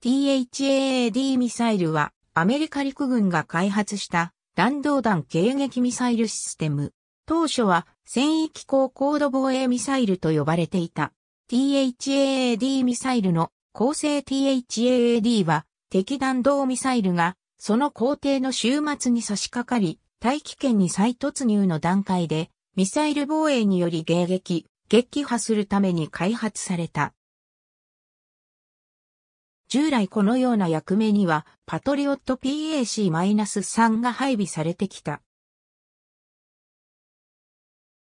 THAAD ミサイルはアメリカ陸軍が開発した弾道弾迎撃ミサイルシステム。当初は戦域高高度防衛ミサイルと呼ばれていた。THAAD ミサイルの構成 THAAD は敵弾道ミサイルがその工程の終末に差し掛かり大気圏に再突入の段階でミサイル防衛により迎撃、撃破するために開発された。従来このような役目には、パトリオット PAC-3 が配備されてきた。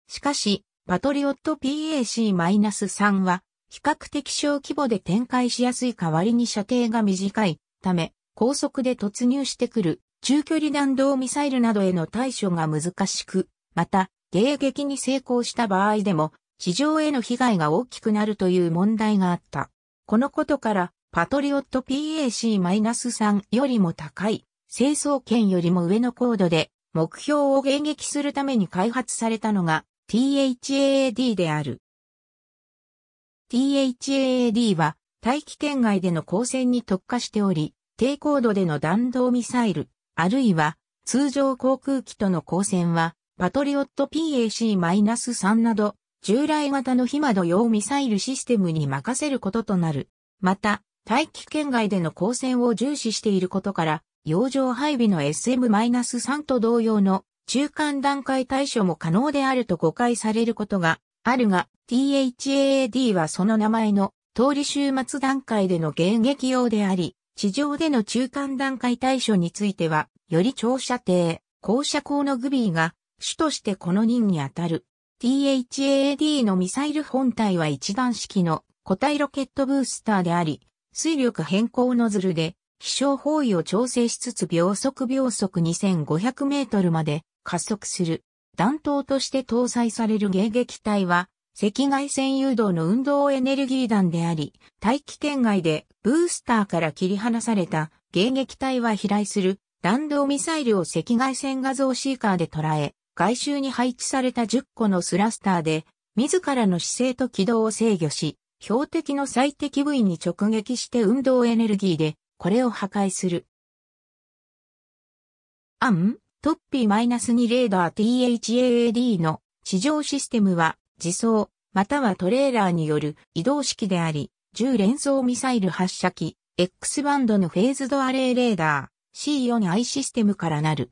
しかし、パトリオット PAC-3 は、比較的小規模で展開しやすい代わりに射程が短いため、高速で突入してくる中距離弾道ミサイルなどへの対処が難しく、また、迎撃に成功した場合でも、地上への被害が大きくなるという問題があった。このことから、パトリオット PAC-3 よりも高い、成層圏よりも上の高度で目標を迎撃するために開発されたのが THAAD である。THAAD は大気圏外での光線に特化しており、低高度での弾道ミサイル、あるいは通常航空機との光線は、パトリオット PAC-3 など、従来型の非窓用ミサイルシステムに任せることとなる。また、大気圏外での光線を重視していることから、洋上配備の SM-3 と同様の中間段階対処も可能であると誤解されることがあるが、THAAD はその名前の通り終末段階での迎撃用であり、地上での中間段階対処については、より長射程、高射光のグビーが主としてこの任に当たる。THAAD のミサイル本体は一段式の固体ロケットブースターであり、水力変更ノズルで、気象方位を調整しつつ秒速秒速2500メートルまで加速する。弾頭として搭載される迎撃隊は、赤外線誘導の運動エネルギー弾であり、大気圏外でブースターから切り離された迎撃隊は飛来する弾道ミサイルを赤外線画像シーカーで捉え、外周に配置された10個のスラスターで、自らの姿勢と軌道を制御し、標的の最適部位に直撃して運動エネルギーで、これを破壊する。アン、トッピー -2 レーダー THAAD の地上システムは自走、またはトレーラーによる移動式であり、重連装ミサイル発射機、X バンドのフェーズドアレイレーダー、C4I システムからなる。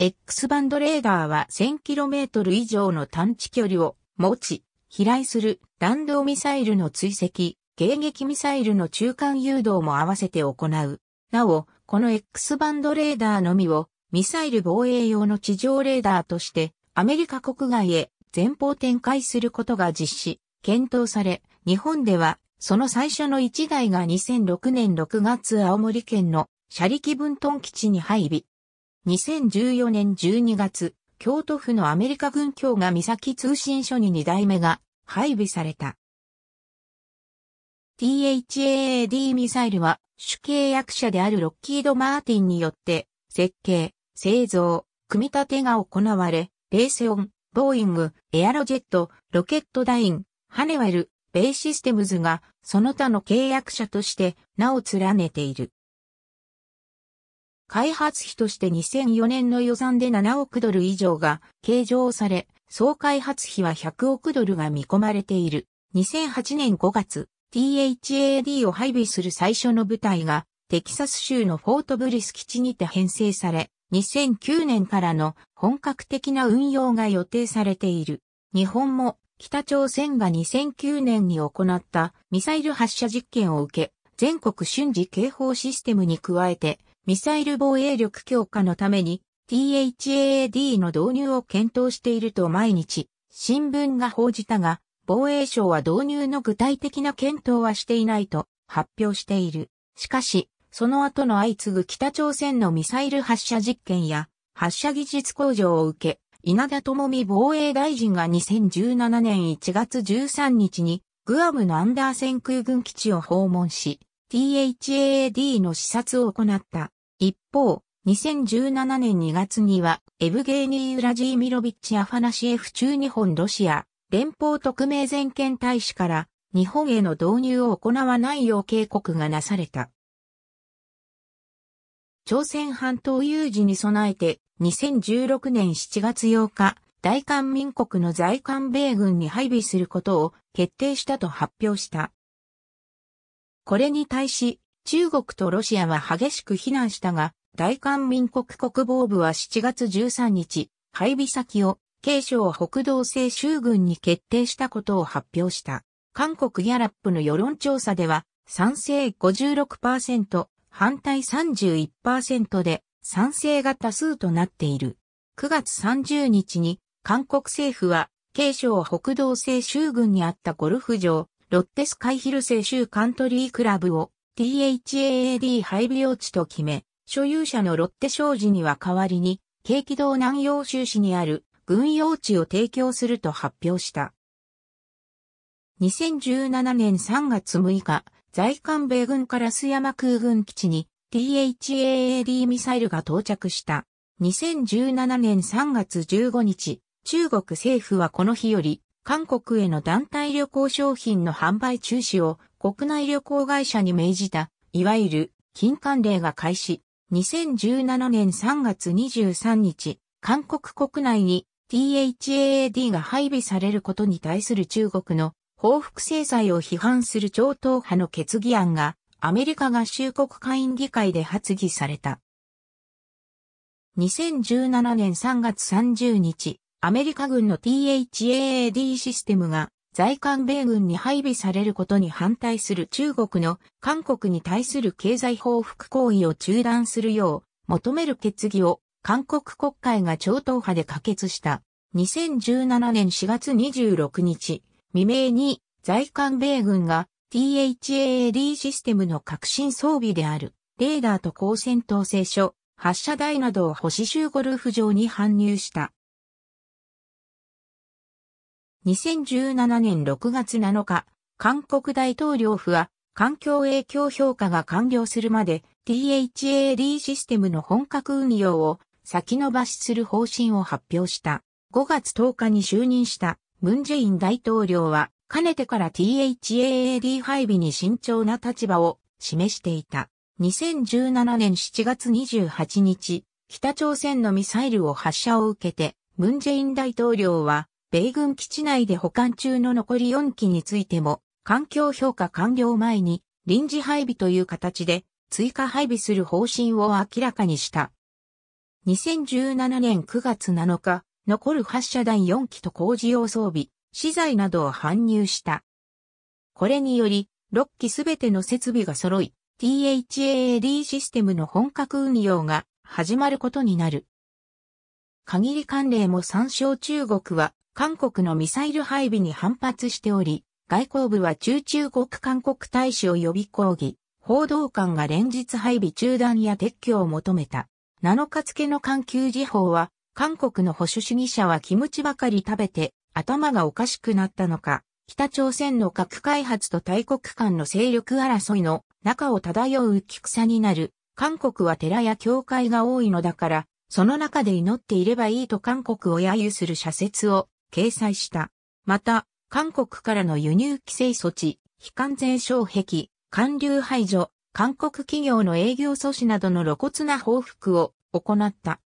X バンドレーダーは 1000km 以上の探知距離を持ち、飛来する弾道ミサイルの追跡、迎撃ミサイルの中間誘導も合わせて行う。なお、この X バンドレーダーのみをミサイル防衛用の地上レーダーとしてアメリカ国外へ前方展開することが実施、検討され、日本ではその最初の1台が2006年6月青森県の車力分屯基地に配備。2014年12月、京都府のアメリカ軍協が岬通信所に2代目が配備された。THAAD ミサイルは主契約者であるロッキード・マーティンによって設計、製造、組み立てが行われ、レーセオン、ボーイング、エアロジェット、ロケットダイン、ハネワル、ベイシステムズがその他の契約者として名を連ねている。開発費として2004年の予算で7億ドル以上が計上され、総開発費は100億ドルが見込まれている。2008年5月、THAD を配備する最初の部隊が、テキサス州のフォートブリス基地にて編成され、2009年からの本格的な運用が予定されている。日本も北朝鮮が2009年に行ったミサイル発射実験を受け、全国瞬時警報システムに加えて、ミサイル防衛力強化のために THAAD の導入を検討していると毎日新聞が報じたが、防衛省は導入の具体的な検討はしていないと発表している。しかし、その後の相次ぐ北朝鮮のミサイル発射実験や発射技術向上を受け、稲田智美防衛大臣が2017年1月13日にグアムのアンダーセン空軍基地を訪問し、THAAD の視察を行った。一方、2017年2月には、エブゲーニー・ウラジーミロビッチ・アファナシエフ中日本ロシア連邦特命全権大使から日本への導入を行わないよう警告がなされた。朝鮮半島有事に備えて2016年7月8日、大韓民国の在韓米軍に配備することを決定したと発表した。これに対し、中国とロシアは激しく非難したが、大韓民国国防部は7月13日、配備先を、慶省北道西州軍に決定したことを発表した。韓国ギャラップの世論調査では、賛成56%、反対31%で、賛成が多数となっている。9月30日に、韓国政府は、慶省北道西州軍にあったゴルフ場、ロッテスカイヒル西州カントリークラブを、THAAD 配備用地と決め、所有者のロッテ商事には代わりに、京畿道南洋州市にある軍用地を提供すると発表した。2017年3月6日、在韓米軍から須山空軍基地に THAAD ミサイルが到着した。2017年3月15日、中国政府はこの日より、韓国への団体旅行商品の販売中止を国内旅行会社に命じた、いわゆる金管令が開始。2017年3月23日、韓国国内に THAAD が配備されることに対する中国の報復制裁を批判する超党派の決議案がアメリカ合衆国会員議会で発議された。2017年3月30日、アメリカ軍の THAAD システムが在韓米軍に配備されることに反対する中国の韓国に対する経済報復行為を中断するよう求める決議を韓国国会が超党派で可決した。2017年4月26日未明に在韓米軍が THAAD システムの革新装備であるレーダーと高戦統制所、発射台などを星州ゴルフ場に搬入した。2017年6月7日、韓国大統領府は、環境影響評価が完了するまで THAD システムの本格運用を先延ばしする方針を発表した。5月10日に就任したムンジェイン大統領は、かねてから THAAD 配備に慎重な立場を示していた。2017年7月28日、北朝鮮のミサイルを発射を受けて、ムンジェイン大統領は米軍基地内で保管中の残り4機についても、環境評価完了前に臨時配備という形で追加配備する方針を明らかにした。2017年9月7日、残る発射弾4機と工事用装備、資材などを搬入した。これにより、6機すべての設備が揃い、THAAD システムの本格運用が始まることになる。限り関連も参照中国は韓国のミサイル配備に反発しており、外交部は中中国韓国大使を呼び抗議、報道官が連日配備中断や撤去を求めた。7日付の環球時報は、韓国の保守主義者はキムチばかり食べて、頭がおかしくなったのか、北朝鮮の核開発と大国間の勢力争いの中を漂う浮き草になる。韓国は寺や教会が多いのだから、その中で祈っていればいいと韓国を揶揄する社説を掲載した。また、韓国からの輸入規制措置、非関税障壁、韓流排除、韓国企業の営業阻止などの露骨な報復を行った。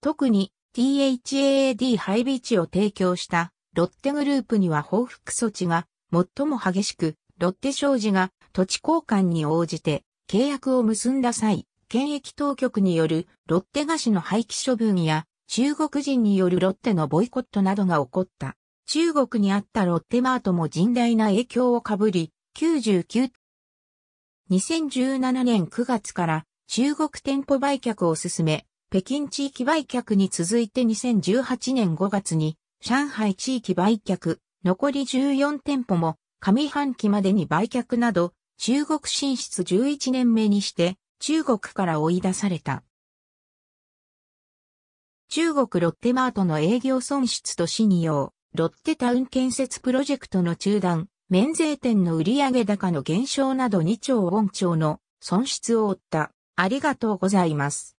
特に THAAD 配備地を提供したロッテグループには報復措置が最も激しく、ロッテ商事が土地交換に応じて契約を結んだ際、検疫当局によるロッテ菓子の廃棄処分や中国人によるロッテのボイコットなどが起こった。中国にあったロッテマートも甚大な影響をかぶり、99 2017年9月から中国店舗売却を進め、北京地域売却に続いて2018年5月に上海地域売却、残り14店舗も上半期までに売却など中国進出11年目にして中国から追い出された。中国ロッテマートの営業損失と市によう、ロッテタウン建設プロジェクトの中断、免税店の売上高の減少など2兆ウォン超の損失を負った。ありがとうございます。